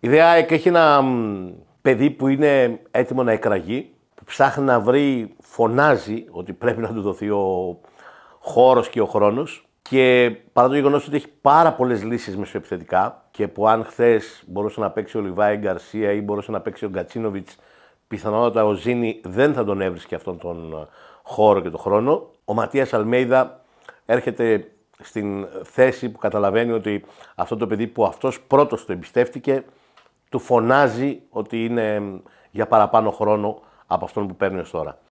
Η ΔΕΑΕΚ έχει ένα παιδί που είναι έτοιμο να εκραγεί, που ψάχνει να βρει, φωνάζει ότι πρέπει να του δοθεί ο χώρος και ο χρόνος. Και παρά το γεγονός ότι έχει πάρα πολλές λύσεις μεσοεπιθετικά και που αν χθες μπορούσε να παίξει ο Λιβάη Γκαρσία ή μπορούσε να παίξει ο Γκατσίνοβιτ, πιθανότατα ο Ζήνη δεν θα τον έβρισκε αυτόν τον ε, χώρο και τον χρόνο. Ο Ματίας Αλμέιδα έρχεται στην θέση που καταλαβαίνει ότι αυτό το παιδί που αυτός πρώτος το εμπιστεύτηκε του φωνάζει ότι είναι για παραπάνω χρόνο από αυτόν που παίρνει ως τώρα.